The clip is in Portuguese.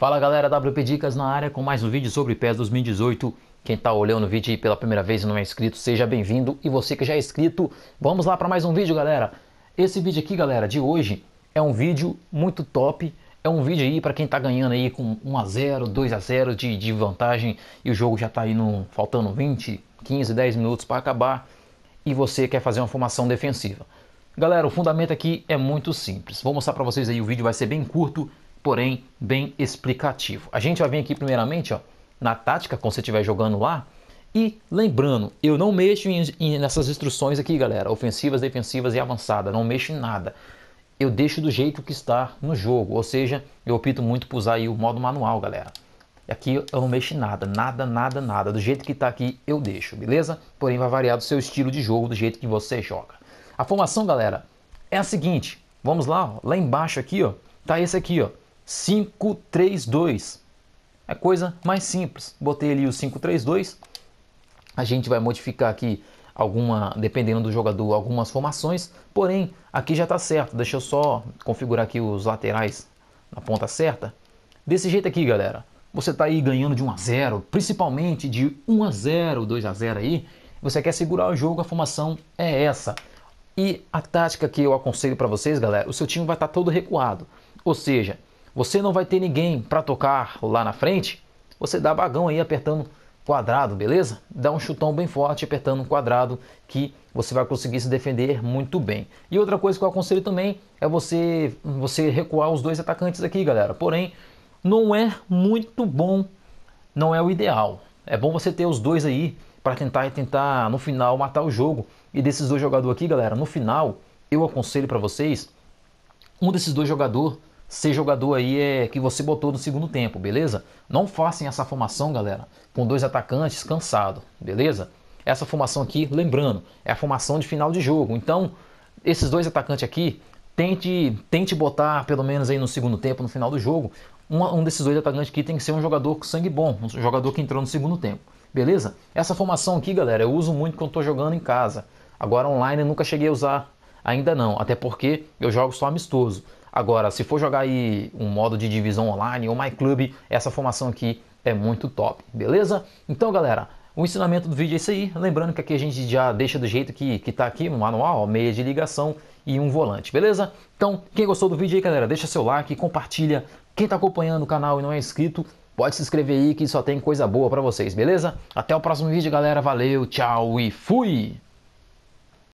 Fala galera, WP Dicas na área com mais um vídeo sobre PES 2018. Quem está olhando o vídeo pela primeira vez e não é inscrito, seja bem-vindo. E você que já é inscrito, vamos lá para mais um vídeo, galera. Esse vídeo aqui, galera, de hoje é um vídeo muito top. É um vídeo aí para quem está ganhando aí com 1 a 0, 2 a 0 de, de vantagem e o jogo já está aí faltando 20, 15, 10 minutos para acabar e você quer fazer uma formação defensiva. Galera, o fundamento aqui é muito simples. Vou mostrar para vocês aí, o vídeo vai ser bem curto porém bem explicativo. A gente vai vir aqui primeiramente ó, na tática, quando você estiver jogando lá. E lembrando, eu não mexo em, em, nessas instruções aqui, galera. Ofensivas, defensivas e avançada. Não mexo em nada. Eu deixo do jeito que está no jogo. Ou seja, eu opto muito por usar o modo manual, galera. Aqui eu não mexo em nada, nada, nada, nada. Do jeito que está aqui, eu deixo, beleza? Porém, vai variar do seu estilo de jogo, do jeito que você joga. A formação, galera, é a seguinte. Vamos lá, ó. lá embaixo aqui, ó, tá esse aqui, ó. 532. É coisa mais simples. Botei ali o 532. A gente vai modificar aqui alguma, dependendo do jogador, algumas formações. Porém, aqui já está certo. Deixa eu só configurar aqui os laterais na ponta certa. Desse jeito aqui, galera. Você está aí ganhando de 1 a 0, principalmente de 1 a 0, 2 a 0 aí. Você quer segurar o jogo, a formação é essa. E a tática que eu aconselho para vocês, galera, o seu time vai estar tá todo recuado. Ou seja, você não vai ter ninguém para tocar lá na frente, você dá bagão aí apertando quadrado, beleza? Dá um chutão bem forte apertando um quadrado que você vai conseguir se defender muito bem. E outra coisa que eu aconselho também é você você recuar os dois atacantes aqui, galera. Porém, não é muito bom, não é o ideal. É bom você ter os dois aí para tentar tentar no final matar o jogo. E desses dois jogadores aqui, galera, no final eu aconselho para vocês um desses dois jogadores ser jogador aí é que você botou no segundo tempo, beleza? Não façam essa formação, galera, com dois atacantes cansado, beleza? Essa formação aqui, lembrando, é a formação de final de jogo. Então, esses dois atacantes aqui, tente, tente botar pelo menos aí no segundo tempo, no final do jogo, um desses dois atacantes aqui tem que ser um jogador com sangue bom, um jogador que entrou no segundo tempo. Beleza? Essa formação aqui, galera, eu uso muito quando estou jogando em casa. Agora online eu nunca cheguei a usar ainda não, até porque eu jogo só amistoso. Agora, se for jogar aí um modo de divisão online ou MyClub, essa formação aqui é muito top, beleza? Então, galera, o ensinamento do vídeo é isso aí. Lembrando que aqui a gente já deixa do jeito que, que tá aqui no manual, ó, meia de ligação e um volante, beleza? Então, quem gostou do vídeo aí, galera, deixa seu like, compartilha. Quem tá acompanhando o canal e não é inscrito, pode se inscrever aí que só tem coisa boa para vocês, beleza? Até o próximo vídeo, galera. Valeu, tchau e fui!